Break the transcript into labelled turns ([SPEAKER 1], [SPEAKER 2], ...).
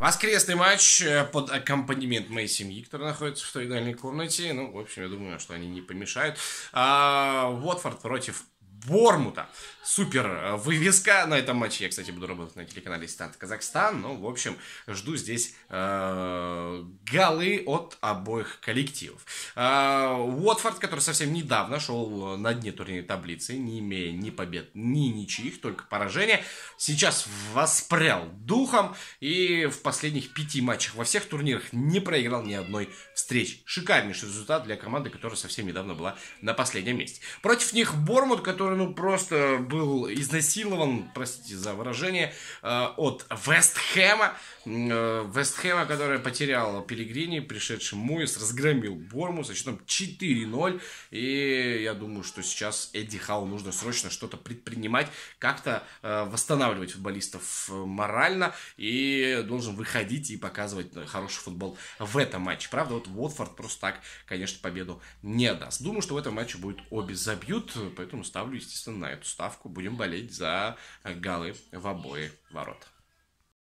[SPEAKER 1] Воскресный матч э, под аккомпанемент моей семьи, которая находится в той дальней комнате. Ну, в общем, я думаю, что они не помешают. А, Уотфорд против Бормута. Супер э, вывеска на этом матче. Я, кстати, буду работать на телеканале Старт Казахстан. Ну, в общем, жду здесь э, голы от обоих коллективов. Э, Уотфорд, который совсем недавно шел э, на дне турнирной таблицы, не имея ни побед, ни ничьих, только поражения, сейчас воспрял духом и в последних пяти матчах во всех турнирах не проиграл ни одной встречи. Шикарнейший результат для команды, которая совсем недавно была на последнем месте. Против них Бормут, который ну просто был изнасилован, простите за выражение, э, от Вестхэма. Э, Вестхэма, которая потеряла Пелигрини, пришедший Муис, разгромил Борму со счетом 4-0. И я думаю, что сейчас Эдди Хау нужно срочно что-то предпринимать, как-то э, восстанавливать футболистов морально и должен выходить и показывать хороший футбол в этом матче. Правда, вот Уотфорд просто так, конечно, победу не даст. Думаю, что в этом матче будет обе забьют, поэтому ставлю естественно, на эту ставку. Будем болеть за голы в обои ворот.